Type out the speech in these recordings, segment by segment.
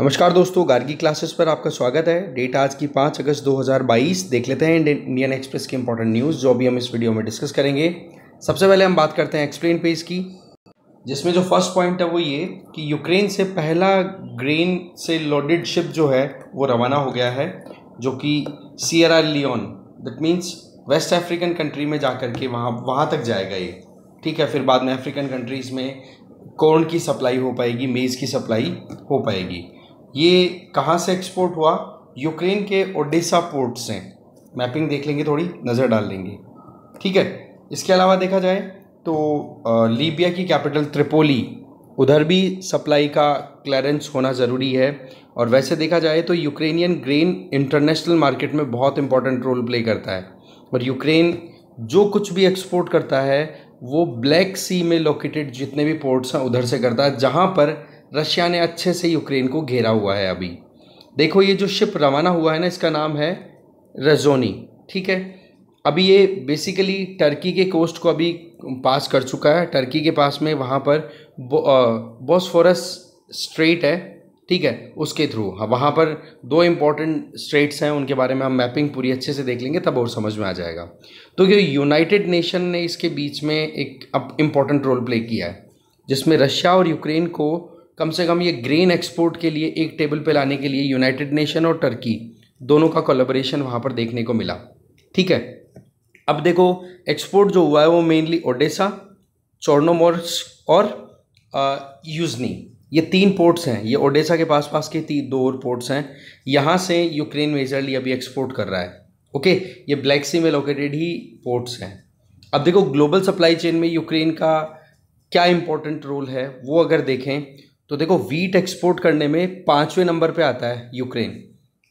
नमस्कार दोस्तों गार्गी क्लासेस पर आपका स्वागत है डेट आज की पाँच अगस्त 2022 देख लेते हैं इंडियन एक्सप्रेस की इंपॉर्टेंट न्यूज़ जो भी हम इस वीडियो में डिस्कस करेंगे सबसे पहले हम बात करते हैं एक्सप्लेन पेज की जिसमें जो फर्स्ट पॉइंट है वो ये कि यूक्रेन से पहला ग्रेन से लोडेड शिप जो है वो रवाना हो गया है जो कि Sierra Leone that means West African country में जा कर के वहाँ वहाँ तक जाएगा ये ठीक है फिर बाद में अफ्रीकन कंट्रीज़ में कॉर्न की सप्लाई हो पाएगी मेज़ की सप्लाई हो पाएगी ये कहाँ से एक्सपोर्ट हुआ यूक्रेन के ओडिशा पोर्ट से मैपिंग देख लेंगे थोड़ी नज़र डाल लेंगे ठीक है इसके अलावा देखा जाए तो लीबिया की कैपिटल त्रिपोली उधर भी सप्लाई का क्लियरेंस होना ज़रूरी है और वैसे देखा जाए तो यूक्रेनियन ग्रेन इंटरनेशनल मार्केट में बहुत इंपॉर्टेंट रोल प्ले करता है और यूक्रेन जो कुछ भी एक्सपोर्ट करता है वो ब्लैक सी में लोकेटेड जितने भी पोर्ट्स हैं उधर से करता है जहाँ पर रशिया ने अच्छे से यूक्रेन को घेरा हुआ है अभी देखो ये जो शिप रवाना हुआ है ना इसका नाम है रजोनी ठीक है अभी ये बेसिकली टर्की के कोस्ट को अभी पास कर चुका है टर्की के पास में वहाँ पर बॉसफोरस स्ट्रेट है ठीक है उसके थ्रू हाँ, वहाँ पर दो इम्पॉर्टेंट स्ट्रेट्स हैं उनके बारे में हम मैपिंग पूरी अच्छे से देख लेंगे तब और समझ में आ जाएगा तो ये यूनाइटेड नेशन ने इसके बीच में एक अब इम्पॉर्टेंट रोल प्ले किया है जिसमें रशिया और यूक्रेन को कम से कम ये ग्रेन एक्सपोर्ट के लिए एक टेबल पे लाने के लिए यूनाइटेड नेशन और टर्की दोनों का कोलेबोरेशन वहाँ पर देखने को मिला ठीक है अब देखो एक्सपोर्ट जो हुआ है वो मेनली ओडेसा चोर्नोमोर्स और यूजनी ये तीन पोर्ट्स हैं ये ओडेसा के पास पास के तीन दो और पोर्ट्स हैं यहाँ से यूक्रेन मेजरली अभी एक्सपोर्ट कर रहा है ओके ये ब्लैक सी में लोकेटेड ही पोर्ट्स हैं अब देखो ग्लोबल सप्लाई चेन में यूक्रेन का क्या इम्पोर्टेंट रोल है वो अगर देखें तो देखो वीट एक्सपोर्ट करने में पाँचवें नंबर पे आता है यूक्रेन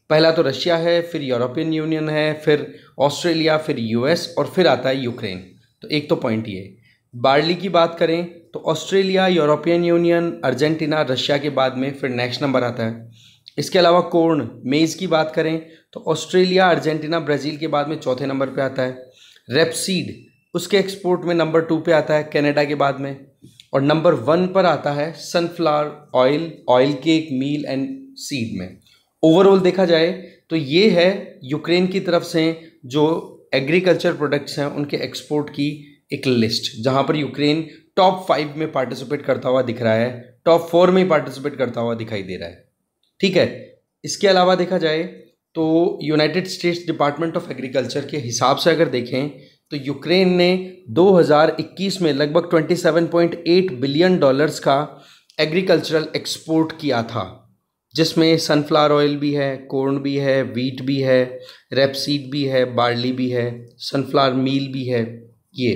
पहला तो रशिया है फिर यूरोपियन यूनियन है फिर ऑस्ट्रेलिया फिर यूएस और फिर आता है यूक्रेन तो एक तो पॉइंट ये बार्ली की बात करें तो Australia European Union Argentina Russia के बाद में फिर नेक्स्ट नंबर आता है इसके अलावा कोर्न मेज़ की बात करें तो ऑस्ट्रेलिया अर्जेंटीना ब्राज़ील के बाद में चौथे नंबर पे आता है रेपसीड उसके एक्सपोर्ट में नंबर टू पे आता है कनाडा के बाद में और नंबर वन पर आता है सनफ्लावर ऑयल ऑयल के एक मील एंड सीड में ओवरऑल देखा जाए तो ये है यूक्रेन की तरफ से जो एग्रीकल्चर प्रोडक्ट्स हैं उनके एक्सपोर्ट की एक लिस्ट जहाँ पर यूक्रेन टॉप फाइव में पार्टिसिपेट करता हुआ दिख रहा है टॉप फोर में पार्टिसिपेट करता हुआ दिखाई दे रहा है ठीक है इसके अलावा देखा जाए तो United States Department of Agriculture के हिसाब से अगर देखें तो यूक्रेन ने 2021 में लगभग 27.8 बिलियन डॉलर्स का एग्रीकल्चरल एक्सपोर्ट किया था जिसमें सनफ्लावर ऑयल भी है कॉर्न भी है वीट भी है रेपसीड भी है बार्ली भी है सनफ्लावर मील भी है ये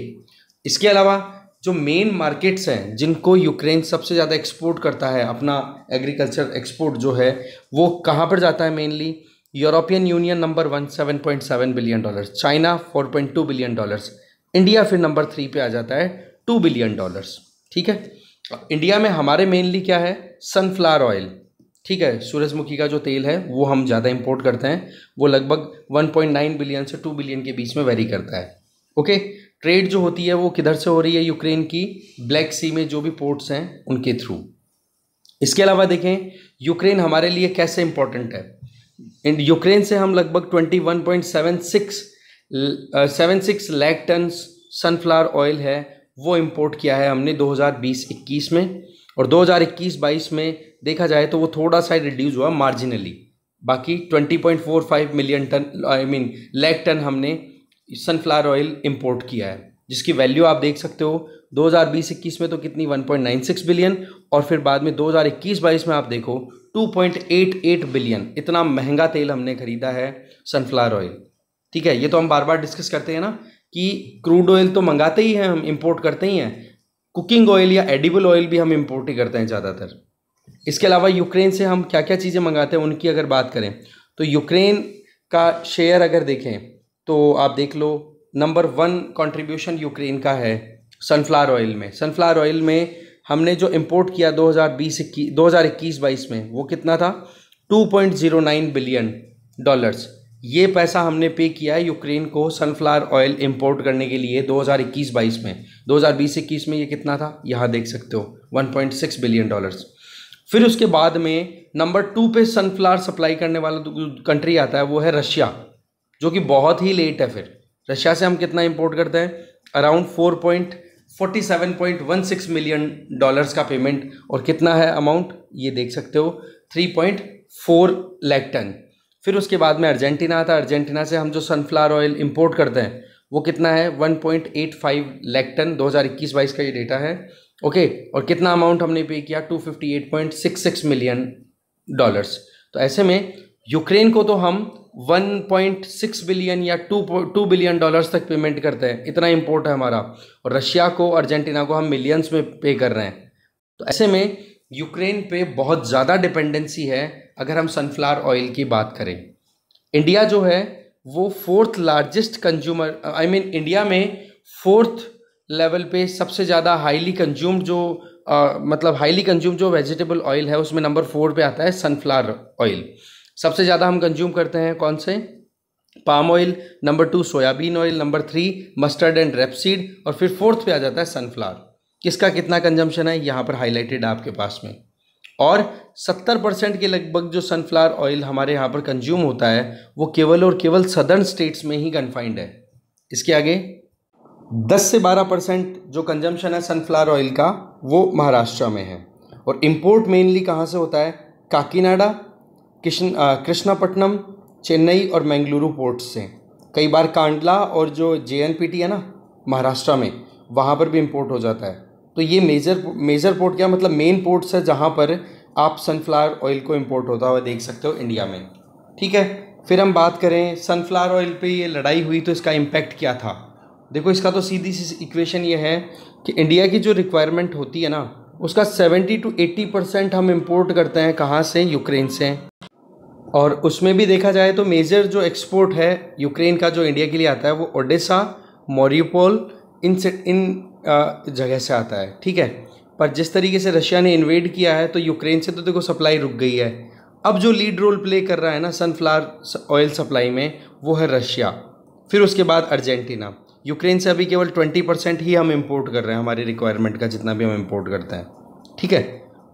इसके अलावा जो मेन मार्केट्स हैं जिनको यूक्रेन सबसे ज़्यादा एक्सपोर्ट करता है अपना एग्रीकल्चर एक्सपोर्ट जो है वो कहाँ पर जाता है mainly European Union number one seven point seven billion dollar China four point two billion dollars India फिर नंबर थ्री पे आ जाता है टू बिलियन डॉलर्स ठीक है इंडिया में हमारे मेनली क्या है सनफ्लावर ऑयल ठीक है सूरजमुखी का जो तेल है वो हम ज़्यादा इम्पोर्ट करते हैं वो लगभग वन पॉइंट नाइन बिलियन से टू बिलियन के बीच में वेरी करता है ओके ट्रेड जो होती है वो किधर से हो रही है यूक्रेन की ब्लैक सी में जो भी पोर्ट्स हैं उनके थ्रू इसके अलावा देखें यूक्रेन हमारे लिए कैसे इंपॉर्टेंट है एंड यूक्रेन से हम लगभग twenty one point seven six seven six lakh ton sunflower oil है वो इम्पोर्ट किया है हमने 2020-21 में और 2021-22 में देखा जाए तो वो थोड़ा सा रिड्यूस हुआ मार्जिनली बाकी 20.45 million ton I mean lakh ton हमने सनफ्लावर ऑयल इम्पोर्ट किया है जिसकी वैल्यू आप देख सकते हो 2020-21 में तो कितनी 1.96 बिलियन और फिर बाद में 2021-22 में आप देखो 2.88 बिलियन इतना महंगा तेल हमने खरीदा है सनफ्लावर ऑयल ठीक है ये तो हम बार बार डिस्कस करते हैं ना कि क्रूड ऑयल तो मंगाते ही हैं हम इम्पोर्ट करते ही हैं कुकिंग ऑयल या एडिबल ऑयल भी हम इम्पोर्ट ही करते हैं ज़्यादातर इसके अलावा यूक्रेन से हम क्या क्या चीज़ें मंगाते हैं उनकी अगर बात करें तो यूक्रेन का शेयर अगर देखें तो आप देख लो नंबर वन कंट्रीब्यूशन यूक्रेन का है सनफ्लावर ऑयल में सनफ्लावर ऑयल में हमने जो इम्पोर्ट किया 2020 दो हज़ार इक्कीस बाईस में वो कितना था 2.09 बिलियन डॉलर्स ये पैसा हमने पे किया है यूक्रेन को सनफ्लावर ऑयल इंपोर्ट करने के लिए 2021-22 में 2020-21 में ये कितना था यहाँ देख सकते हो 1.6 बिलियन डॉलर्स फिर उसके बाद में नंबर टू पे सनफ्लावर सप्लाई करने वाला कंट्री आता है वो है रशिया जो कि बहुत ही लेट है फिर रशिया से हम कितना इम्पोर्ट करते हैं around four point 47.16 million dollars का पेमेंट और कितना है अमाउंट ये देख सकते हो 3.4 लैक टन फिर उसके बाद में अर्जेंटीना आता है अर्जेंटीना से हम जो सनफ्लावर ऑयल इंपोर्ट करते हैं वो कितना है 1.85 लैक टन दो हज़ार का ये डेटा है ओके और कितना अमाउंट हमने पे किया 258.66 मिलियन डॉलर्स तो ऐसे में यूक्रेन को तो हम 1.6 बिलियन या 2 2 बिलियन डॉलर्स तक पेमेंट करते हैं इतना इम्पोर्ट है हमारा और रशिया को अर्जेंटीना को हम मिलियंस में पे कर रहे हैं तो ऐसे में यूक्रेन पे बहुत ज़्यादा डिपेंडेंसी है अगर हम सनफ्लावर ऑयल की बात करें इंडिया जो है वो fourth largest consumer I mean India में फोर्थ लेवल पे सबसे ज़्यादा हाईली कंज्यूम जो आ, मतलब हाईली कंज्यूम जो वेजिटेबल ऑयल है उसमें नंबर फोर पे आता है सनफ्लावर ऑयल सबसे ज़्यादा हम कंज्यूम करते हैं कौन से palm oil number two soyabean oil number three mustard and rapeseed और फिर फोर्थ पे आ जाता है सनफ्लावर किसका कितना कंजम्पशन है यहाँ पर हाईलाइटेड आपके पास में और सत्तर परसेंट के लगभग जो सनफ्लावर ऑयल हमारे यहाँ पर कंज्यूम होता है वो केवल और केवल सदर्न स्टेट्स में ही कन्फाइंड है इसके आगे दस से बारह परसेंट जो कंजम्पशन है सनफ्लावर ऑयल का वो महाराष्ट्र में है और इम्पोर्ट मेनली कहाँ से होता है काकीनाडा किशन कृष्णापट्टनम चेन्नई और मैंगलुरु पोर्ट्स से कई बार कांडला और जो जे है ना महाराष्ट्र में वहाँ पर भी इम्पोर्ट हो जाता है तो ये मेजर मेजर पोर्ट क्या मतलब मेन पोर्ट्स है जहाँ पर आप सनफ्लावर ऑयल को इम्पोर्ट होता हुआ देख सकते हो इंडिया में ठीक है फिर हम बात करें सनफ्लावर ऑयल पे ये लड़ाई हुई तो इसका इम्पैक्ट क्या था देखो इसका तो सीधी सी इक्वेशन ये है कि इंडिया की जो रिक्वायरमेंट होती है ना उसका 70 टू 80 परसेंट हम इम्पोर्ट करते हैं कहाँ से यूक्रेन से और उसमें भी देखा जाए तो मेजर जो एक्सपोर्ट है यूक्रेन का जो इंडिया के लिए आता है वो ओडिशा मोरियोपोल इन से इन जगह से आता है ठीक है पर जिस तरीके से रशिया ने इन्वेड किया है तो यूक्रेन से तो देखो सप्लाई रुक गई है अब जो लीड रोल प्ले कर रहा है ना सनफ्लावर ऑयल सप्लाई में वो है रशिया फिर उसके बाद अर्जेंटीना यूक्रेन से अभी केवल ट्वेंटी परसेंट ही हम इम्पोर्ट कर रहे हैं हमारी रिक्वायरमेंट का जितना भी हम इम्पोर्ट करते हैं ठीक है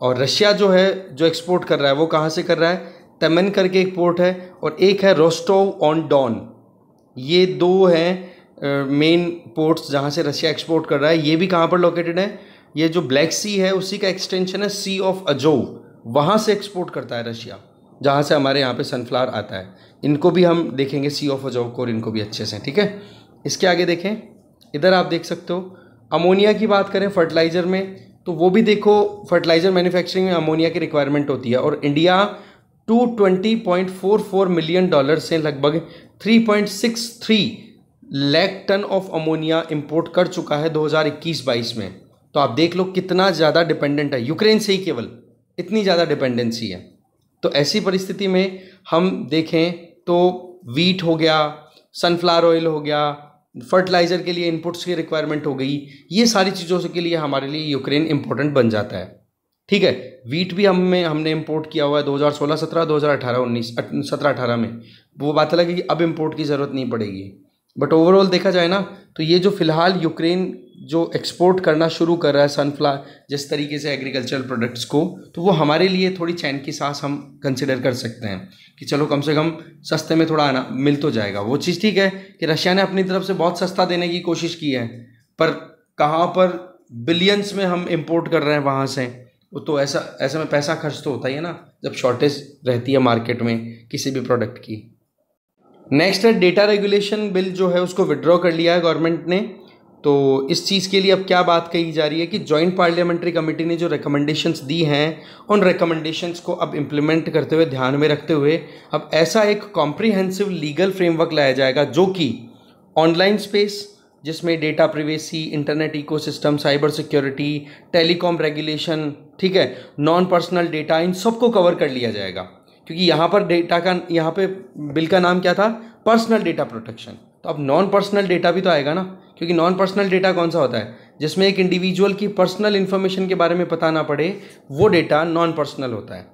और रशिया जो है जो एक्सपोर्ट कर रहा है वो कहाँ से कर रहा है तमन करके एक पोर्ट है और एक है रोस्टोव ऑन डॉन ये दो हैं मेन पोर्ट्स जहाँ से रशिया एक्सपोर्ट कर रहा है ये भी कहाँ पर लोकेटेड है ये जो ब्लैक सी है उसी का एक्सटेंशन है सी ऑफ अजोव वहाँ से एक्सपोर्ट करता है रशिया जहाँ से हमारे यहाँ पे सनफ्लावर आता है इनको भी हम देखेंगे सी ऑफ अजोव को और इनको भी अच्छे से ठीक है इसके आगे देखें इधर आप देख सकते हो अमोनिया की बात करें फर्टिलाइज़र में तो वो भी देखो फर्टिलाइज़र मैन्युफैक्चरिंग में अमोनिया की रिक्वायरमेंट होती है और इंडिया 220.44 मिलियन डॉलर से लगभग 3.63 lakh ton of ammonia import कर चुका है 2021-22 में तो आप देख लो कितना ज़्यादा डिपेंडेंट है यूक्रेन से ही केवल इतनी ज़्यादा डिपेंडेंसी है तो ऐसी परिस्थिति में हम देखें तो वीट हो गया सनफ्लावर ऑयल हो गया फर्टिलाइज़र के लिए इनपुट्स की रिक्वायरमेंट हो गई ये सारी चीज़ों के लिए हमारे लिए यूक्रेन इंपॉर्टेंट बन जाता है ठीक है वीट भी हमें हमने इंपोर्ट किया हुआ है 2016 17 2018 19 17 18 में वो बात अलग है कि अब इंपोर्ट की ज़रूरत नहीं पड़ेगी बट ओवरऑल देखा जाए ना तो ये जो फ़िलहाल यूक्रेन जो एक्सपोर्ट करना शुरू कर रहा है सनफ्लावर जिस तरीके से एग्रीकल्चरल प्रोडक्ट्स को तो वो हमारे लिए थोड़ी चैन की सांस हम कंसिडर कर सकते हैं कि चलो कम से कम सस्ते में थोड़ा आना मिल तो जाएगा वो चीज़ ठीक है कि रशिया ने अपनी तरफ से बहुत सस्ता देने की कोशिश की है पर कहाँ पर बिलियंस में हम इम्पोर्ट कर रहे हैं वहाँ से वो तो ऐसा ऐसे में पैसा खर्च तो होता ही है ना जब शॉर्टेज रहती है मार्केट में किसी भी प्रोडक्ट की नेक्स्ट है डेटा रेगुलेशन बिल जो है उसको विड्रॉ कर लिया है गवर्नमेंट ने तो इस चीज़ के लिए अब क्या बात कही जा रही है कि जॉइंट पार्लियामेंट्री कमेटी ने जो रिकमेंडेशंस दी हैं उन रिकमेंडेशंस को अब इम्प्लीमेंट करते हुए ध्यान में रखते हुए अब ऐसा एक कॉम्प्रिहेंसिव लीगल फ्रेमवर्क लाया जाएगा जो कि ऑनलाइन स्पेस जिसमें data privacy internet ecosystem cyber security telecom regulation ठीक है नॉन पर्सनल डेटा इन सबको कवर कर लिया जाएगा क्योंकि यहाँ पर डेटा का यहाँ पे बिल का नाम क्या था पर्सनल डेटा प्रोटेक्शन तो अब नॉन पर्सनल डेटा भी तो आएगा ना क्योंकि नॉन पर्सनल डेटा कौन सा होता है जिसमें एक इंडिविजुअल की पर्सनल इन्फॉर्मेशन के बारे में पता ना पड़े वो डेटा नॉन पर्सनल होता है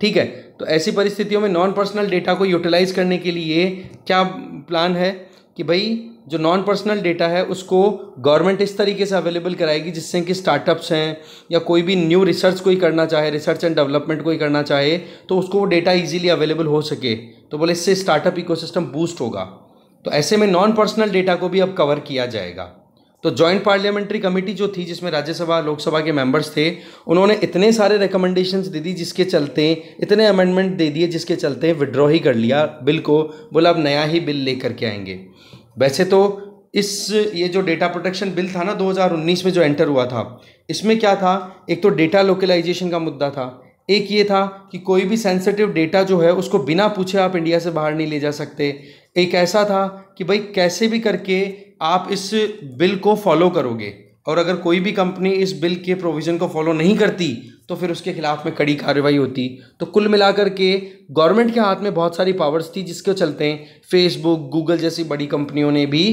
ठीक है तो ऐसी परिस्थितियों में नॉन पर्सनल डेटा को यूटिलाइज करने के लिए क्या प्लान है कि भाई जो नॉन पर्सनल डेटा है उसको गवर्नमेंट इस तरीके से अवेलेबल कराएगी जिससे कि स्टार्टअप्स हैं या कोई भी न्यू रिसर्च कोई करना चाहे रिसर्च एंड डेवलपमेंट कोई करना चाहे तो उसको वो डेटा इजीली अवेलेबल हो सके तो बोले इससे स्टार्टअप इकोसिस्टम बूस्ट होगा तो ऐसे में नॉन पर्सनल डेटा को भी अब कवर किया जाएगा तो जॉइंट पार्लियामेंट्री कमेटी जो थी जिसमें राज्यसभा लोकसभा के मेंबर्स थे उन्होंने इतने सारे रिकमेंडेशंस दे दी जिसके चलते इतने अमेंडमेंट दे दिए जिसके चलते विड्रॉ ही कर लिया बिल को बोला अब नया ही बिल लेकर के आएंगे वैसे तो इस ये जो डेटा प्रोटेक्शन बिल था ना 2019 में जो एंटर हुआ था इसमें क्या था एक तो डेटा लोकलाइजेशन का मुद्दा था एक ये था कि कोई भी सेंसिटिव डेटा जो है उसको बिना पूछे आप इंडिया से बाहर नहीं ले जा सकते एक ऐसा था कि भाई कैसे भी करके आप इस बिल को फॉलो करोगे और अगर कोई भी कंपनी इस बिल के प्रोविज़न को फॉलो नहीं करती तो फिर उसके खिलाफ में कड़ी कार्रवाई होती तो कुल मिलाकर के गवर्नमेंट के हाथ में बहुत सारी पावर्स थी जिसके चलते फेसबुक गूगल जैसी बड़ी कंपनियों ने भी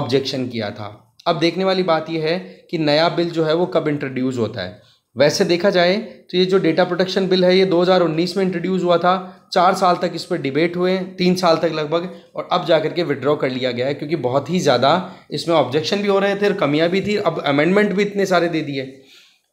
ऑब्जेक्शन किया था अब देखने वाली बात यह है कि नया बिल जो है वो कब इंट्रोड्यूस होता है वैसे देखा जाए तो ये जो डेटा प्रोटेक्शन बिल है ये 2019 में इंट्रोड्यूस हुआ था चार साल तक इस पर डिबेट हुए तीन साल तक लगभग और अब जाकर के विड्रॉ कर लिया गया है क्योंकि बहुत ही ज़्यादा इसमें ऑब्जेक्शन भी हो रहे थे और कमियाँ भी थी अब अमेंडमेंट भी इतने सारे दे दिए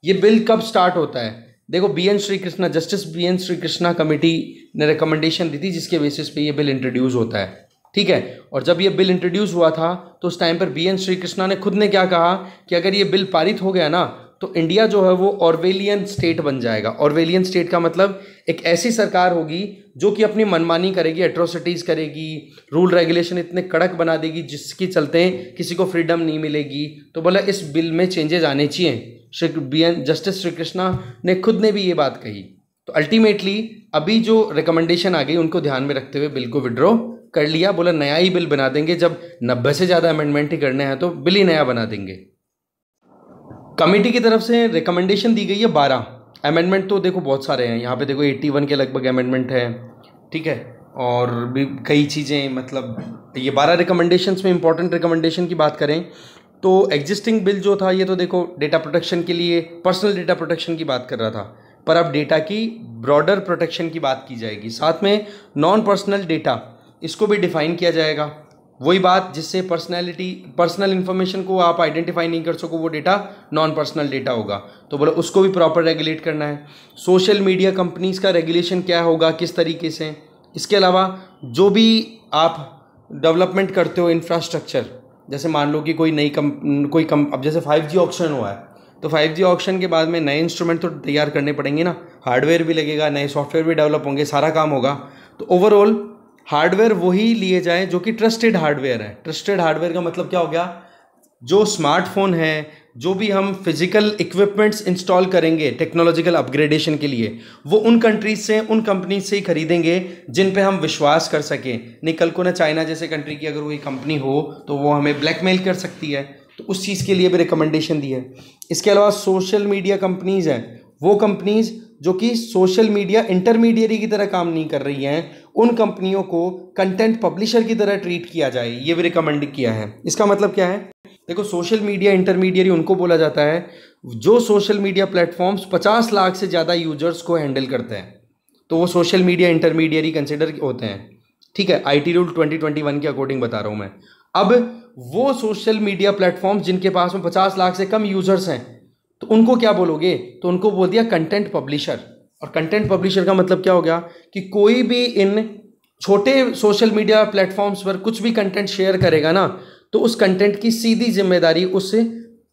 ये बिल कब स्टार्ट होता है देखो B N Shri Krishna justice B N Shri Krishna committee ने रिकमेंडेशन दी थी जिसके बेसिस पे ये बिल इंट्रोड्यूस होता है ठीक है और जब ये बिल इंट्रोड्यूस हुआ था तो उस टाइम पर बी एन श्री कृष्णा ने खुद ने क्या कहा कि अगर ये बिल पारित हो गया ना तो इंडिया जो है वो ऑर्वेलियन स्टेट बन जाएगा ऑर्वेलियन स्टेट का मतलब एक ऐसी सरकार होगी जो कि अपनी मनमानी करेगी एट्रोसिटीज़ करेगी रूल रेगुलेशन इतने कड़क बना देगी जिसकी चलते किसी को फ्रीडम नहीं मिलेगी तो बोला इस बिल में चेंजेज आने चाहिए Shri B N justice Shri Krishna ने खुद ने भी ये बात कही तो अल्टीमेटली अभी जो रिकमेंडेशन आ गई उनको ध्यान में रखते हुए बिल को विड्रॉ कर लिया बोला नया ही बिल बना देंगे जब नब्बे से ज़्यादा अमेंडमेंट ही करने हैं तो बिल ही नया बना देंगे कमेटी की तरफ से रिकमेंडेशन दी गई है बारह अमेंडमेंट तो देखो बहुत सारे हैं यहाँ पे देखो एट्टी वन के लगभग अमेंडमेंट है ठीक है और भी कई चीज़ें मतलब ये बारह रिकमेंडेशंस में इंपॉर्टेंट रिकमेंडेशन की बात करें तो एग्जिस्टिंग बिल जो था ये तो देखो डेटा प्रोटेक्शन के लिए पर्सनल डेटा प्रोटेक्शन की बात कर रहा था पर अब डेटा की ब्रॉडर प्रोटेक्शन की बात की जाएगी साथ में नॉन पर्सनल डेटा इसको भी डिफाइन किया जाएगा वही बात जिससे पर्सनैलिटी पर्सनल इन्फॉर्मेशन को आप आइडेंटिफाई नहीं कर सको वो डेटा नॉन पर्सनल डेटा होगा तो बोलो उसको भी प्रॉपर रेगुलेट करना है सोशल मीडिया कंपनीज़ का रेगुलेशन क्या होगा किस तरीके से इसके अलावा जो भी आप डेवलपमेंट करते हो इंफ्रास्ट्रक्चर जैसे मान लो कि कोई नई कम कोई कम अब जैसे फाइव जी ऑप्शन हुआ है तो फाइव जी ऑप्शन के बाद में नए इंस्ट्रूमेंट तो तैयार करने पड़ेंगे ना हार्डवेयर भी लगेगा नए सॉफ्टवेयर भी डेवलप होंगे सारा काम होगा तो ओवरऑल हार्डवेयर वही लिए जाए जो कि ट्रस्टेड हार्डवेयर है ट्रस्टेड हार्डवेयर का मतलब क्या हो गया जो स्मार्टफोन है जो भी हम फिजिकल इक्विपमेंट्स इंस्टॉल करेंगे टेक्नोलॉजिकल अपग्रेडेशन के लिए वो उन कंट्रीज से उन कंपनी से ही खरीदेंगे जिन पे हम विश्वास कर सकें नहीं कल को ना चाइना जैसे कंट्री की अगर कोई कंपनी हो तो वो हमें ब्लैकमेल कर सकती है तो उस चीज़ के लिए भी रिकमेंडेशन दी है इसके अलावा सोशल मीडिया कंपनीज़ हैं वो कंपनीज़ जो कि सोशल मीडिया इंटरमीडिएरी की तरह काम नहीं कर रही हैं उन कंपनियों को कंटेंट पब्लिशर की तरह ट्रीट किया जाए ये भी रिकमेंड किया है इसका मतलब क्या है देखो सोशल मीडिया इंटरमीडियरी उनको बोला जाता है जो सोशल मीडिया प्लेटफॉर्म्स पचास लाख से ज़्यादा यूजर्स को हैंडल करते हैं तो वो सोशल मीडिया इंटरमीडियरी कंसिडर होते हैं ठीक है आई टी रूल ट्वेंटी के अकॉर्डिंग बता रहा हूँ मैं अब वो सोशल मीडिया प्लेटफॉर्म्स जिनके पास में पचास लाख से कम यूजर्स हैं तो उनको क्या बोलोगे तो उनको बोल दिया कंटेंट पब्लिशर और कंटेंट पब्लिशर का मतलब क्या हो गया कि कोई भी इन छोटे सोशल मीडिया प्लेटफॉर्म्स पर कुछ भी कंटेंट शेयर करेगा ना तो उस कंटेंट की सीधी जिम्मेदारी उस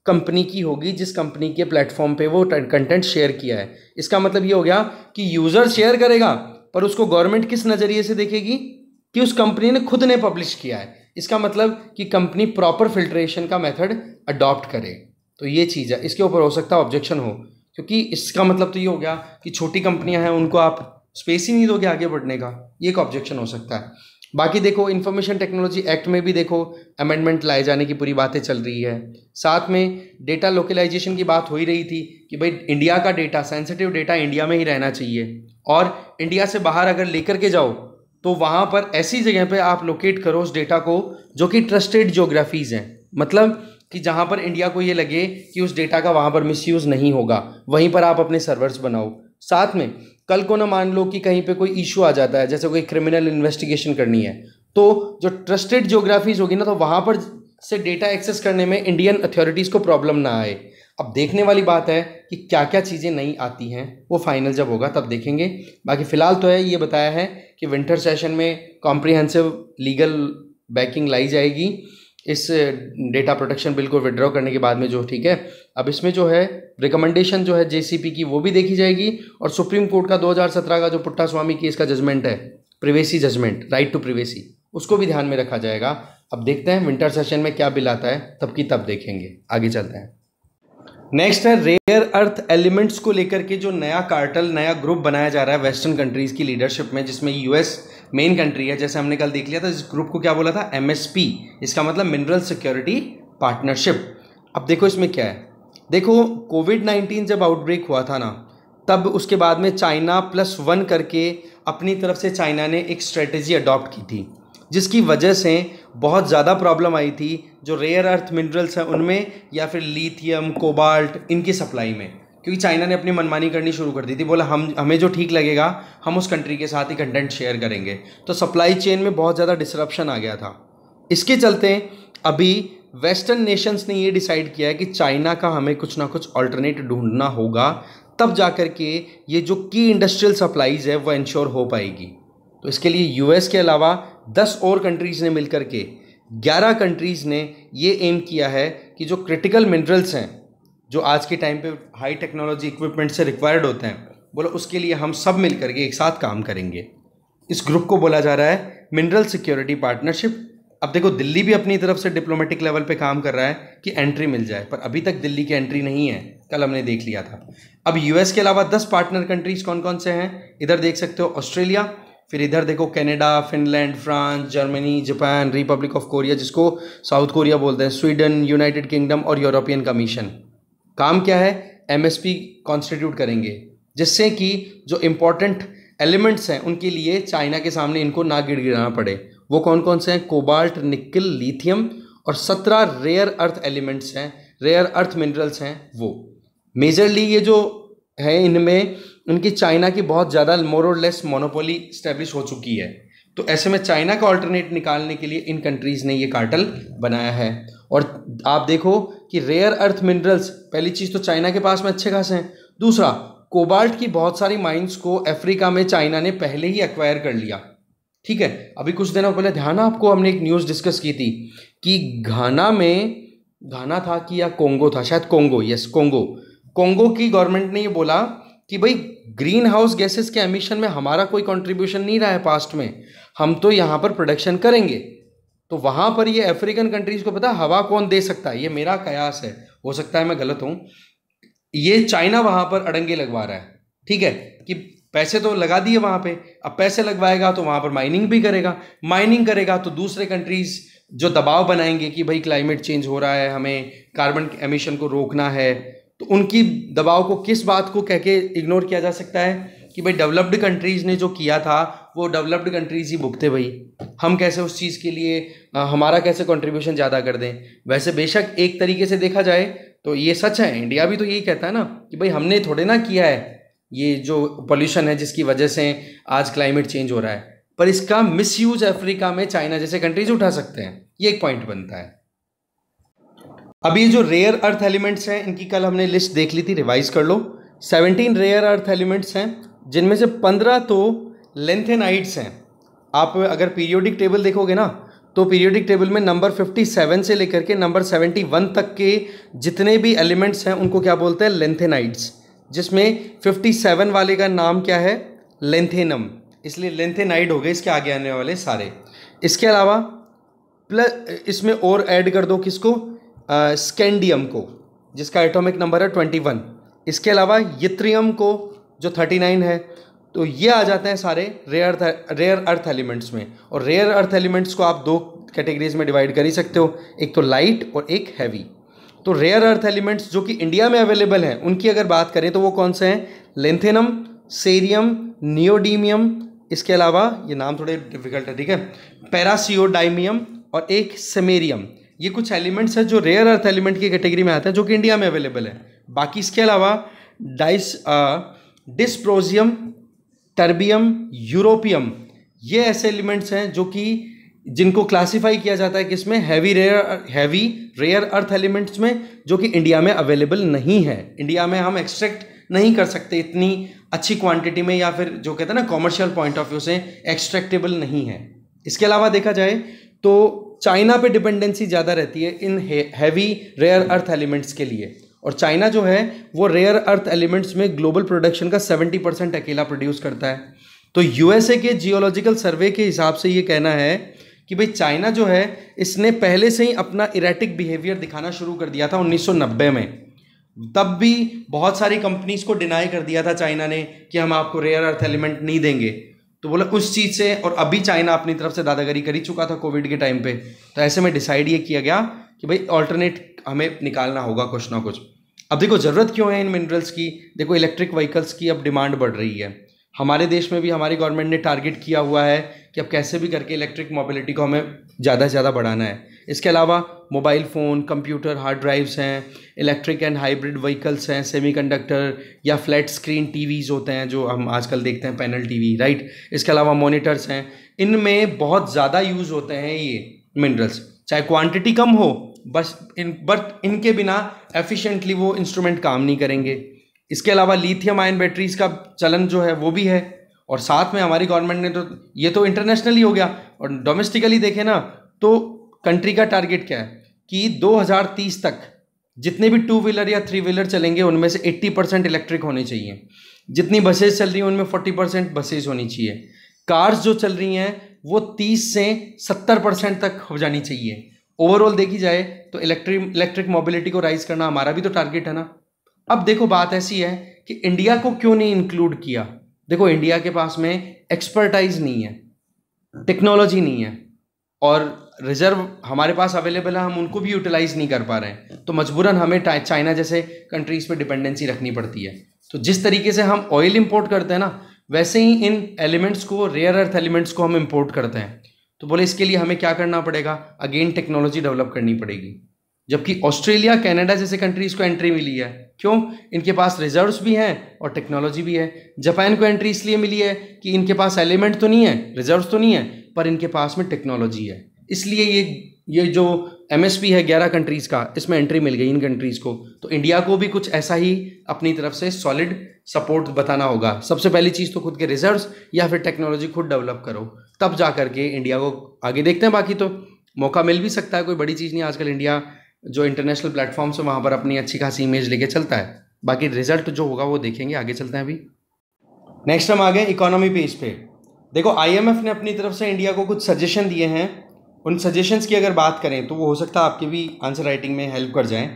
कंपनी की होगी जिस कंपनी के प्लेटफॉर्म पे वो कंटेंट शेयर किया है इसका मतलब ये हो गया कि यूज़र शेयर करेगा पर उसको गवर्नमेंट किस नज़रिए से देखेगी कि उस कंपनी ने खुद ने पब्लिश किया है इसका मतलब कि कंपनी प्रॉपर फिल्ट्रेशन का मेथड अडॉप्ट करे तो ये चीज़ है इसके ऊपर हो सकता है ऑब्जेक्शन हो क्योंकि इसका मतलब तो ये हो गया कि छोटी कंपनियां हैं उनको आप स्पेस ही नहीं दोगे आगे बढ़ने का ये एक ऑब्जेक्शन हो सकता है बाकी देखो इन्फॉर्मेशन टेक्नोलॉजी एक्ट में भी देखो अमेंडमेंट लाए जाने की पूरी बातें चल रही है साथ में डेटा लोकलाइजेशन की बात हो ही रही थी कि भाई इंडिया का डेटा सेंसिटिव डेटा इंडिया में ही रहना चाहिए और इंडिया से बाहर अगर लेकर के जाओ तो वहाँ पर ऐसी जगह पे आप लोकेट करो उस डेटा को जो कि ट्रस्टेड जोग्राफीज़ हैं मतलब कि जहाँ पर इंडिया को ये लगे कि उस डेटा का वहाँ पर मिसयूज़ नहीं होगा वहीं पर आप अपने सर्वर्स बनाओ साथ में कल को ना मान लो कि कहीं पे कोई इशू आ जाता है जैसे कोई क्रिमिनल इन्वेस्टिगेशन करनी है तो जो ट्रस्टेड जोग्राफीज होगी ना तो वहाँ पर से डेटा एक्सेस करने में इंडियन अथॉरिटीज़ को प्रॉब्लम ना आए अब देखने वाली बात है कि क्या क्या चीज़ें नहीं आती हैं वो फाइनल जब होगा तब देखेंगे बाकी फ़िलहाल तो है ये बताया है कि विंटर सेशन में कॉम्प्रिहेंसिव लीगल बैकिंग लाई जाएगी इस डेटा प्रोटेक्शन बिल को विड्रॉ करने के बाद में जो ठीक है अब इसमें जो है रिकमेंडेशन जो है जेसीपी की वो भी देखी जाएगी और सुप्रीम कोर्ट का 2017 का जो पुट्टा स्वामी केस का जजमेंट है privacy judgement right to privacy उसको भी ध्यान में रखा जाएगा अब देखते हैं विंटर सेशन में क्या बिल आता है तब की तब देखेंगे आगे चलते हैं नेक्स्ट है रेयर अर्थ एलिमेंट्स को लेकर के जो नया कार्टल नया ग्रुप बनाया जा रहा है वेस्टर्न कंट्रीज़ की लीडरशिप में जिसमें यूएस मेन कंट्री है जैसे हमने कल देख लिया था इस ग्रुप को क्या बोला था एमएसपी इसका मतलब मिनरल सिक्योरिटी पार्टनरशिप अब देखो इसमें क्या है देखो कोविड नाइन्टीन जब आउटब्रेक हुआ था ना तब उसके बाद में चाइना प्लस वन करके अपनी तरफ से चाइना ने एक स्ट्रेटजी अडॉप्ट की थी जिसकी वजह से बहुत ज़्यादा प्रॉब्लम आई थी जो रेयर अर्थ मिनरल्स हैं उनमें या फिर लीथियम कोबाल्ट इनकी सप्लाई में क्योंकि चाइना ने अपनी मनमानी करनी शुरू कर दी थी बोला हम हमें जो ठीक लगेगा हम उस कंट्री के साथ ही कंटेंट शेयर करेंगे तो सप्लाई चेन में बहुत ज़्यादा डिसरप्शन आ गया था इसके चलते अभी वेस्टर्न नेशंस ने ये डिसाइड किया है कि चाइना का हमें कुछ ना कुछ ऑल्टरनेट ढूंढना होगा तब जा कर के ये जो की इंडस्ट्रियल सप्लाईज है वह इंश्योर हो पाएगी तो इसके लिए यूएस के अलावा दस और कंट्रीज़ ने मिलकर के ग्यारह कंट्रीज़ ने ये एम किया है कि जो क्रिटिकल मिनरल्स हैं जो आज के टाइम पे हाई टेक्नोलॉजी इक्विपमेंट से रिक्वायर्ड होते हैं बोलो उसके लिए हम सब मिल करके एक साथ काम करेंगे इस ग्रुप को बोला जा रहा है मिनरल सिक्योरिटी पार्टनरशिप अब देखो दिल्ली भी अपनी तरफ से डिप्लोमेटिक लेवल पे काम कर रहा है कि एंट्री मिल जाए पर अभी तक दिल्ली की एंट्री नहीं है कल हमने देख लिया था अब यूएस के अलावा दस पार्टनर कंट्रीज कौन कौन से हैं इधर देख सकते हो ऑस्ट्रेलिया फिर इधर देखो Canada Finland France Germany Japan Republic of Korea जिसको साउथ कोरिया बोलते हैं स्वीडन यूनाइटेड किंगडम और यूरोपियन कमीशन काम क्या है पी कॉन्स्टिट्यूट करेंगे जिससे कि जो इम्पोर्टेंट एलिमेंट्स हैं उनके लिए चाइना के सामने इनको ना गिड़गिड़ाना पड़े वो कौन कौन से हैं कोबाल्ट निकल लिथियम और सत्रह रेयर अर्थ एलिमेंट्स हैं रेयर अर्थ मिनरल्स हैं वो मेजरली ये जो है इनमें उनकी चाइना की बहुत ज़्यादा मोर और लेस मोनोपोली स्टैब्लिश हो चुकी है तो ऐसे में चाइना का ऑल्टरनेट निकालने के लिए इन कंट्रीज़ ने ये कार्टल बनाया है और आप देखो कि रेयर अर्थ मिनरल्स पहली चीज़ तो चाइना के पास में अच्छे खासे हैं दूसरा कोबाल्ट की बहुत सारी माइंस को अफ्रीका में चाइना ने पहले ही एक्वायर कर लिया ठीक है अभी कुछ दिनों पहले ध्यान आपको हमने एक न्यूज़ डिस्कस की थी कि घाना में घाना था कि या कोंगो था शायद कोंगो यस कोंगो कोंगो की गवर्नमेंट ने ये बोला कि भाई ग्रीन हाउस गैसेस के एमिशन में हमारा कोई कंट्रीब्यूशन नहीं रहा है पास्ट में हम तो यहाँ पर प्रोडक्शन करेंगे तो वहाँ पर ये अफ्रीकन कंट्रीज़ को पता हवा कौन दे सकता है ये मेरा कयास है हो सकता है मैं गलत हूँ ये चाइना वहाँ पर अड़ंगे लगवा रहा है ठीक है कि पैसे तो लगा दिए वहाँ पे अब पैसे लगवाएगा तो वहाँ पर माइनिंग भी करेगा माइनिंग करेगा तो दूसरे कंट्रीज़ जो दबाव बनाएंगे कि भाई क्लाइमेट चेंज हो रहा है हमें कार्बन एमिशन को रोकना है तो उनकी दबाव को किस बात को कह के इग्नोर किया जा सकता है कि भाई डेवलप्ड कंट्रीज़ ने जो किया था वो डेवलप्ड कंट्रीज़ ही भुगते भाई हम कैसे उस चीज़ के लिए आ, हमारा कैसे कंट्रीब्यूशन ज़्यादा कर दें वैसे बेशक एक तरीके से देखा जाए तो ये सच है इंडिया भी तो यही कहता है ना कि भाई हमने थोड़े ना किया है ये जो पोल्यूशन है जिसकी वजह से आज क्लाइमेट चेंज हो रहा है पर इसका मिसयूज अफ्रीका में चाइना जैसे कंट्रीज उठा सकते हैं ये एक पॉइंट बनता है अभी जो रेयर अर्थ एलिमेंट्स हैं इनकी कल हमने लिस्ट देख ली थी रिवाइज कर लो सेवनटीन रेयर अर्थ एलिमेंट्स हैं जिनमें से पंद्रह तो लेंथेनाइट्स हैं आप अगर पीरियोडिक टेबल देखोगे ना तो पीरियोडिक टेबल में नंबर फिफ्टी सेवन से लेकर के नंबर सेवेंटी वन तक के जितने भी एलिमेंट्स हैं उनको क्या बोलते हैं लेंथेनाइट्स जिसमें 57 वाले का नाम क्या है लेंथेनम इसलिए लेंथेनाइड हो गए इसके आगे आने वाले सारे इसके अलावा प्लस इसमें और ऐड कर दो किसको स्कैंडियम को जिसका एटॉमिक नंबर है ट्वेंटी वन इसके अलावा यित्रियम को जो थर्टी नाइन है तो ये आ जाते हैं सारे रेयर रेयर अर्थ एलिमेंट्स में और रेयर अर्थ एलिमेंट्स को आप दो कैटेगरीज में डिवाइड कर ही सकते हो एक तो लाइट और एक हैवी तो रेयर अर्थ एलिमेंट्स जो कि इंडिया में अवेलेबल हैं उनकी अगर बात करें तो वो कौन से हैं लेंथेनम सेरियम नियोडीमियम इसके अलावा ये नाम थोड़े डिफिकल्ट है ठीक है पैरासियोडाइमियम और एक सेमेरियम ये कुछ एलिमेंट्स हैं जो रेयर अर्थ एलिमेंट की कैटेगरी में आते हैं जो कि इंडिया में अवेलेबल है बाकी इसके अलावा डाइस डिस्प्रोजियम टर्बियम यूरोपियम ये ऐसे एलिमेंट्स हैं जो कि जिनको क्लासिफाई किया जाता है किसमें heavy rare heavy rare earth elements में जो कि इंडिया में अवेलेबल नहीं है इंडिया में हम एक्सट्रैक्ट नहीं कर सकते इतनी अच्छी क्वांटिटी में या फिर जो कहते हैं ना कॉमर्शियल पॉइंट ऑफ व्यू से एक्सट्रैक्टेबल नहीं है इसके अलावा देखा जाए तो चाइना पे डिपेंडेंसी ज़्यादा रहती है इन हैवी रेयर अर्थ एलिमेंट्स के लिए और चाइना जो है वो रेयर अर्थ एलिमेंट्स में ग्लोबल प्रोडक्शन का सेवेंटी परसेंट अकेला प्रोड्यूस करता है तो यूएसए के जियोलॉजिकल सर्वे के हिसाब से ये कहना है कि भाई चाइना जो है इसने पहले से ही अपना इरेटिक बिहेवियर दिखाना शुरू कर दिया था 1990 में तब भी बहुत सारी कंपनीज को डिनाई कर दिया था चाइना ने कि हम आपको रेयर अर्थ एलिमेंट नहीं देंगे तो बोला उस चीज़ से और अभी चाइना अपनी तरफ से दादागिरी कर ही चुका था कोविड के टाइम पे तो ऐसे में डिसाइड ये किया गया कि भाई ऑल्टरनेट हमें निकालना होगा कुछ ना कुछ अब देखो ज़रूरत क्यों है इन मिनरल्स की देखो इलेक्ट्रिक व्हीकल्स की अब डिमांड बढ़ रही है हमारे देश में भी हमारी गवर्नमेंट ने टारगेट किया हुआ है कि अब कैसे भी करके इलेक्ट्रिक मोबिलिटी को हमें ज़्यादा से ज़्यादा बढ़ाना है इसके अलावा mobile phone computer hard drives हैं इलेक्ट्रिक एंड हाइब्रिड व्हीकल्स हैं सेमीकंडक्टर या फ्लैट स्क्रीन टीवीज़ होते हैं जो हम आजकल देखते हैं पैनल टीवी राइट इसके अलावा मोनिटर्स हैं इनमें बहुत ज़्यादा यूज़ होते हैं ये मिनरल्स चाहे क्वान्टिटी कम हो बस इन बट इनके बिना एफिशेंटली वो इंस्ट्रूमेंट काम नहीं करेंगे इसके अलावा लिथियम आयन बैटरीज का चलन जो है वो भी है और साथ में हमारी गवर्नमेंट ने तो ये तो इंटरनेशनली हो गया और डोमेस्टिकली देखें ना तो कंट्री का टारगेट क्या है कि 2030 तक जितने भी टू व्हीलर या थ्री व्हीलर चलेंगे उनमें से 80 परसेंट इलेक्ट्रिक होने चाहिए जितनी बसेज चल रही हैं उनमें 40 परसेंट बसेज होनी चाहिए कार्स जो चल रही हैं वो 30 से 70 परसेंट तक हो जानी चाहिए ओवरऑल देखी जाए तो इलेक्ट्रिक इलेक्ट्रिक मोबिलिटी को राइज करना हमारा भी तो टारगेट है ना अब देखो बात ऐसी है कि इंडिया को क्यों नहीं इंक्लूड किया देखो इंडिया के पास में एक्सपर्टाइज नहीं है टेक्नोलॉजी नहीं है और रिजर्व हमारे पास अवेलेबल है हम उनको भी यूटिलाइज नहीं कर पा रहे हैं तो मजबूरन हमें चाइना जैसे कंट्रीज पे डिपेंडेंसी रखनी पड़ती है तो जिस तरीके से हम ऑयल इंपोर्ट करते हैं ना वैसे ही इन एलिमेंट्स को रेयर अर्थ एलिमेंट्स को हम इंपोर्ट करते हैं तो बोले इसके लिए हमें क्या करना पड़ेगा अगेन टेक्नोलॉजी डेवलप करनी पड़ेगी जबकि ऑस्ट्रेलिया कनाडा जैसे कंट्रीज को एंट्री मिली है क्यों इनके पास रिजर्व्स भी हैं और टेक्नोलॉजी भी है जापान को एंट्री इसलिए मिली है कि इनके पास एलिमेंट तो नहीं है रिजर्व्स तो नहीं है पर इनके पास में टेक्नोलॉजी है इसलिए ये ये जो एम है ग्यारह कंट्रीज़ का इसमें एंट्री मिल गई इन कंट्रीज़ को तो इंडिया को भी कुछ ऐसा ही अपनी तरफ से सॉलिड सपोर्ट बताना होगा सबसे पहली चीज़ तो खुद के रिजर्व्स या फिर टेक्नोलॉजी खुद डेवलप करो तब जा करके इंडिया को आगे देखते हैं बाकी तो मौका मिल भी सकता है कोई बड़ी चीज़ नहीं आजकल इंडिया जो इंटरनेशनल प्लेटफॉर्म्स है वहाँ पर अपनी अच्छी खासी इमेज लेके चलता है बाकी रिजल्ट जो होगा वो देखेंगे आगे चलते हैं अभी नेक्स्ट हम आ गए इकोनॉमी पेज पे देखो आईएमएफ ने अपनी तरफ से इंडिया को कुछ सजेशन दिए हैं उन सजेशंस की अगर बात करें तो वो हो सकता है आपके भी आंसर राइटिंग में हेल्प कर जाएँ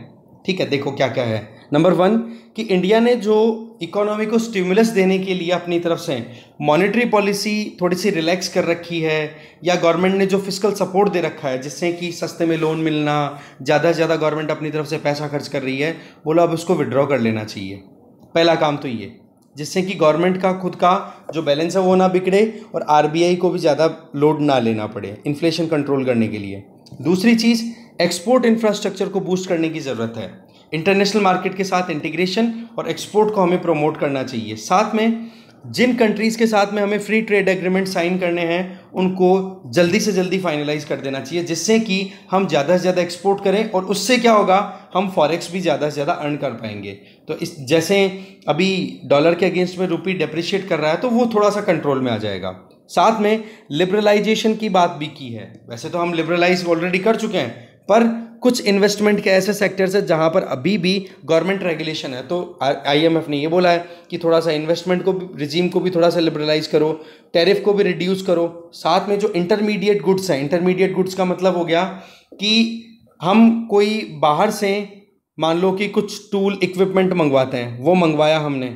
ठीक है देखो क्या क्या है नंबर वन कि इंडिया ने जो इकोनॉमी को स्टिमुलस देने के लिए अपनी तरफ से मॉनेटरी पॉलिसी थोड़ी सी रिलैक्स कर रखी है या गवर्नमेंट ने जो फिजिकल सपोर्ट दे रखा है जिससे कि सस्ते में लोन मिलना ज़्यादा से ज़्यादा गवर्नमेंट अपनी तरफ से पैसा खर्च कर रही है बोलो अब उसको विड्रॉ कर लेना चाहिए पहला काम तो ये जिससे कि गवर्नमेंट का खुद का जो बैलेंस है वो ना बिगड़े और आरबीआई को भी ज़्यादा लोड ना लेना पड़े इन्फ्लेशन कंट्रोल करने के लिए दूसरी चीज़ एक्सपोर्ट इंफ्रास्ट्रक्चर को बूस्ट करने की ज़रूरत है इंटरनेशनल मार्केट के साथ इंटीग्रेशन और एक्सपोर्ट को हमें प्रमोट करना चाहिए साथ में जिन कंट्रीज़ के साथ में हमें फ्री ट्रेड एग्रीमेंट साइन करने हैं उनको जल्दी से जल्दी फाइनलाइज कर देना चाहिए जिससे कि हम ज़्यादा से ज़्यादा एक्सपोर्ट करें और उससे क्या होगा हम फॉरेक्स भी ज़्यादा से ज़्यादा अर्न कर पाएंगे तो इस जैसे अभी डॉलर के अगेंस्ट में रुपी डेप्रिशिएट कर रहा है तो वो थोड़ा सा कंट्रोल में आ जाएगा साथ में लिबरलाइजेशन की बात भी की है वैसे तो हम लिबरलाइज ऑलरेडी कर चुके हैं पर कुछ इन्वेस्टमेंट के ऐसे सेक्टर्स हैं जहाँ पर अभी भी गवर्नमेंट रेगुलेशन है तो आईएमएफ ने ये बोला है कि थोड़ा सा इन्वेस्टमेंट को भी रिजीम को भी थोड़ा सा लिबरलाइज करो टैरिफ को भी रिड्यूस करो साथ में जो इंटरमीडिएट गुड्स हैं इंटरमीडिएट गुड्स का मतलब हो गया कि हम कोई बाहर से मान लो कि कुछ टूल इक्विपमेंट मंगवाते हैं वो मंगवाया हमने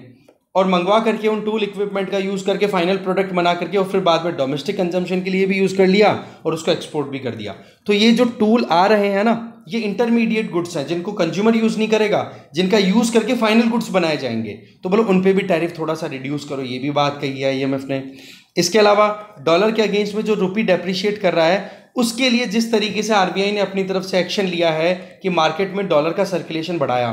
और मंगवा करके उन टूल इक्विपमेंट का यूज़ करके फाइनल प्रोडक्ट बना करके और फिर बाद में डोमेस्टिक कंजम्पशन के लिए भी यूज़ कर लिया और उसको एक्सपोर्ट भी कर दिया तो ये जो टूल आ रहे हैं ना ये इंटरमीडिएट गुड्स हैं जिनको कंज्यूमर यूज़ नहीं करेगा जिनका यूज़ करके फाइनल गुड्स बनाए जाएंगे तो बोलो उन पर भी टैरिफ थोड़ा सा रिड्यूस करो ये भी बात कही है आई ने इसके अलावा डॉलर के अगेंस्ट में जो रुपी डेप्रिशिएट कर रहा है उसके लिए जिस तरीके से आर ने अपनी तरफ से एक्शन लिया है कि मार्केट में डॉलर का सर्कुलेशन बढ़ाया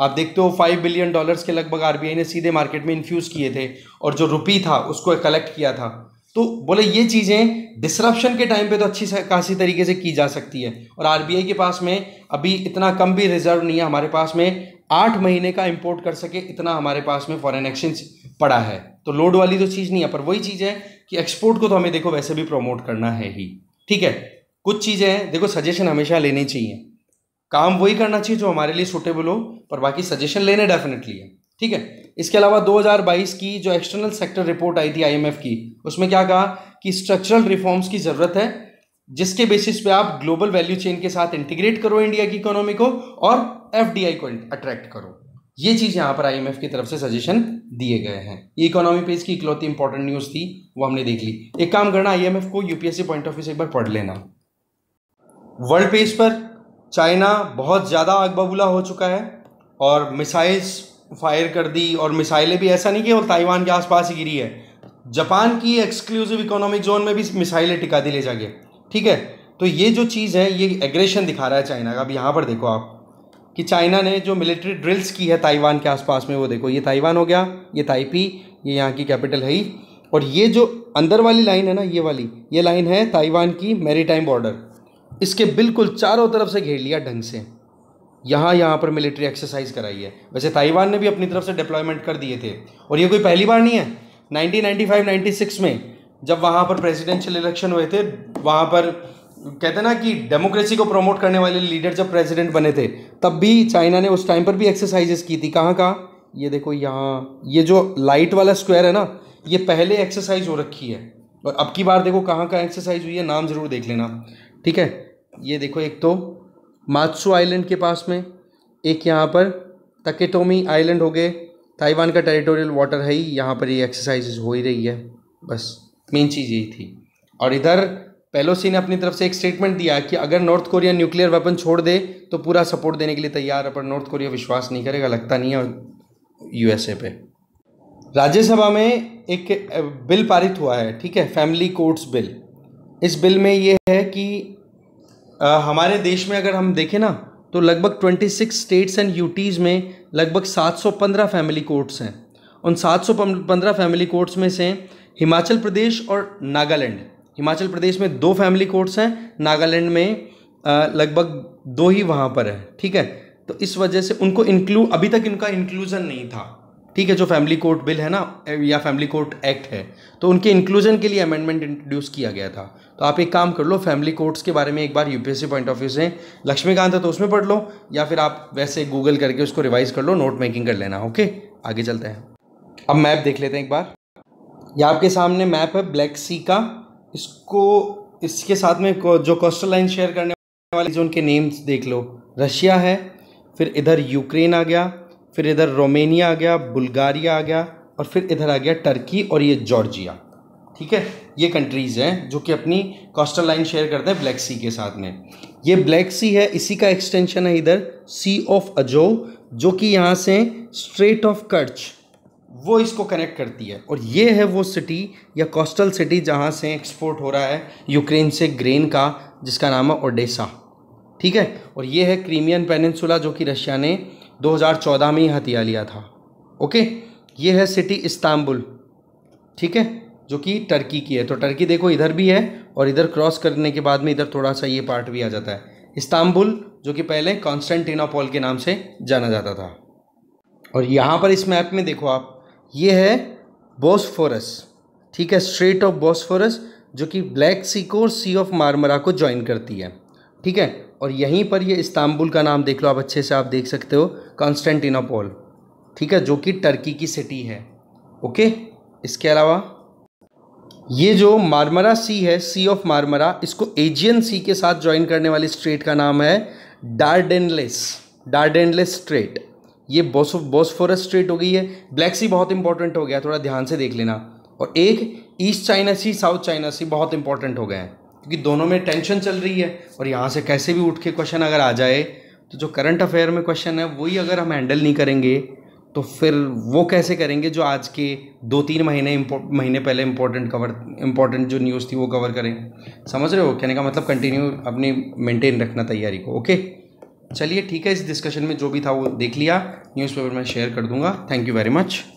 आप देखते हो फाइव बिलियन डॉलर्स के लगभग आरबीआई ने सीधे मार्केट में इन्फ्यूज़ किए थे और जो रुपी था उसको कलेक्ट किया था तो बोले ये चीज़ें डिसरप्शन के टाइम पे तो अच्छी खासी तरीके से की जा सकती है और आरबीआई के पास में अभी इतना कम भी रिजर्व नहीं है हमारे पास में आठ महीने का इम्पोर्ट कर सके इतना हमारे पास में फॉरेन एक्सचेंज पड़ा है तो लोड वाली तो चीज़ नहीं है पर वही चीज़ है कि एक्सपोर्ट को तो हमें देखो वैसे भी प्रमोट करना है ही ठीक है कुछ चीज़ें हैं देखो सजेशन हमेशा लेनी चाहिए काम वही करना चाहिए जो हमारे लिए सुटेबल हो पर बाकी सजेशन लेने डेफिनेटली है ठीक है इसके अलावा 2022 की जो एक्सटर्नल सेक्टर रिपोर्ट आई थी आईएमएफ की उसमें क्या कहा कि स्ट्रक्चरल रिफॉर्म्स की ज़रूरत है जिसके बेसिस पे आप ग्लोबल वैल्यू चेन के साथ इंटीग्रेट करो इंडिया की इकोनॉमी को और एफ को अट्रैक्ट करो ये चीज़ यहाँ पर आईएमएफ की तरफ से सजेशन दिए गए हैं ये इकोनॉमी पेज की इकलौती इंपॉर्टेंट न्यूज़ थी वो हमने देख ली एक काम करना आई को यूपीएससी पॉइंट ऑफ व्यू से एक बार पढ़ लेना वर्ल्ड पेज पर चाइना बहुत ज़्यादा आग बबूला हो चुका है और मिसाइल्स फायर कर दी और मिसाइलें भी ऐसा नहीं कि वो ताइवान के आसपास ही गिरी है जापान की एक्सक्लूसिव इकोनॉमिक जोन में भी मिसाइलें टिका दी ले जाके ठीक है तो ये जो चीज़ है ये एग्रेशन दिखा रहा है चाइना का अब यहाँ पर देखो आप कि चाइना ने जो मिलिट्री ड्रिल्स की है ताइवान के आसपास में वो देखो ये ताइवान हो गया ये ताइपी ये यहाँ की कैपिटल है ही और ये जो अंदर वाली लाइन है ना ये वाली ये लाइन है ताइवान की मेरी बॉर्डर इसके बिल्कुल चारों तरफ से घेर लिया ढंग से यहाँ यहाँ पर मिलिट्री एक्सरसाइज कराई है वैसे ताइवान ने भी अपनी तरफ से डिप्लॉयमेंट कर दिए थे और ये कोई पहली बार नहीं है 1995 96 में जब वहाँ पर प्रेसिडेंशियल इलेक्शन हुए थे वहाँ पर कहते ना कि डेमोक्रेसी को प्रमोट करने वाले लीडर जब प्रेसिडेंट बने थे तब भी चाइना ने उस टाइम पर भी एक्सरसाइजेस की थी कहाँ कहाँ ये देखो यहाँ ये जो लाइट वाला स्क्वायर है ना ये पहले एक्सरसाइज हो रखी है और अब की बार देखो कहाँ कहाँ एक्सरसाइज हुई है नाम ज़रूर देख लेना ठीक है ये देखो एक तो मात्सू आइलैंड के पास में एक यहाँ पर तकेटोमी आइलैंड हो गए ताइवान का टेरिटोरियल वाटर है ही यहाँ पर ये एक्सरसाइज हो ही रही है बस मेन चीज़ यही थी और इधर पेलोसी ने अपनी तरफ से एक स्टेटमेंट दिया कि अगर नॉर्थ कोरिया न्यूक्लियर वेपन छोड़ दे तो पूरा सपोर्ट देने के लिए तैयार है पर नॉर्थ कोरिया विश्वास नहीं करेगा लगता नहीं है यूएसए पे राज्यसभा में एक बिल पारित हुआ है ठीक है फैमिली कोर्ट्स बिल इस बिल में ये है कि हमारे देश में अगर हम देखें ना तो लगभग 26 स्टेट्स एंड यूटीज़ में लगभग 715 फैमिली कोर्ट्स हैं उन 715 फैमिली कोर्ट्स में से हिमाचल प्रदेश और नागालैंड हिमाचल प्रदेश में दो फैमिली कोर्ट्स हैं नागालैंड में लगभग दो ही वहाँ पर है ठीक है तो इस वजह से उनको इंक्लू अभी तक इनका इंक्लूज़न नहीं था ठीक है जो फैमिली कोर्ट बिल है ना या फैमिली कोर्ट एक्ट है तो उनके इंक्लूजन के लिए अमेंडमेंट इंट्रोड्यूस किया गया था तो आप एक काम कर लो फैमिली कोर्ट्स के बारे में एक बार यूपीएससी पॉइंट ऑफ व्यू से लक्ष्मीकांत है तो उसमें पढ़ लो या फिर आप वैसे गूगल करके उसको रिवाइज कर लो नोट मेकिंग कर लेना ओके आगे चलते हैं अब मैप देख लेते हैं एक बार या आपके सामने मैप है ब्लैक सी का इसको इसके साथ में जो कोस्टल लाइन शेयर करने वाले जो उनके नेम्स देख लो रशिया है फिर इधर यूक्रेन आ गया फिर इधर रोमेनिया आ गया बुल्गारिया आ गया और फिर इधर आ गया टर्की और ये जॉर्जिया ठीक है ये कंट्रीज़ हैं जो कि अपनी कोस्टल लाइन शेयर करते हैं ब्लैक सी के साथ में ये ब्लैक सी है इसी का एक्सटेंशन है इधर सी ऑफ अजो जो कि यहाँ से स्ट्रेट ऑफ कर्च वो इसको कनेक्ट करती है और ये है वो सिटी या कोस्टल सिटी जहाँ से एक्सपोर्ट हो रहा है यूक्रेन से ग्रेन का जिसका नाम है ओडेसा ठीक है और ये है क्रीमियन पेनसुला जो कि रशिया ने 2014 में ही हथिया लिया था ओके ये है सिटी इस्तांबुल ठीक है जो कि टर्की की है तो टर्की देखो इधर भी है और इधर क्रॉस करने के बाद में इधर थोड़ा सा ये पार्ट भी आ जाता है इस्तांबुल जो कि पहले कॉन्स्टेंटिनोपॉल के नाम से जाना जाता था और यहाँ पर इस मैप में देखो आप ये है बोसफोरस ठीक है स्ट्रेट ऑफ बोसफोरस जो कि ब्लैक सी को सी ऑफ मारमरा को ज्वाइन करती है ठीक है और यहीं पर ये इस्तांबुल का नाम देख लो आप अच्छे से आप देख सकते हो कॉन्स्टेंटिनोपोल ठीक है जो कि टर्की की सिटी है ओके इसके अलावा ये जो मारमरा सी है सी ऑफ मारमरा इसको एजियन सी के साथ ज्वाइन करने वाली स्ट्रेट का नाम है डार्डेनलेस डार्डेनलेस स्ट्रेट ये बोस बोस्फोरस स्ट्रेट हो गई है ब्लैक सी बहुत इंपॉर्टेंट हो गया थोड़ा ध्यान से देख लेना और एक east China sea south China sea बहुत इंपॉर्टेंट हो गए हैं क्योंकि दोनों में टेंशन चल रही है और यहाँ से कैसे भी उठ के क्वेश्चन अगर आ जाए तो जो करंट अफेयर में क्वेश्चन है वही अगर हम हैंडल नहीं करेंगे तो फिर वो कैसे करेंगे जो आज के दो तीन महीने महीने पहले इम्पोर्टेंट कवर इंपॉर्टेंट जो न्यूज़ थी वो कवर करें समझ रहे हो कहने का मतलब कंटिन्यू अपनी मेंटेन रखना तैयारी को ओके चलिए ठीक है इस डिस्कशन में जो भी था वो देख लिया न्यूज़पेपर में शेयर कर दूंगा थैंक यू वेरी मच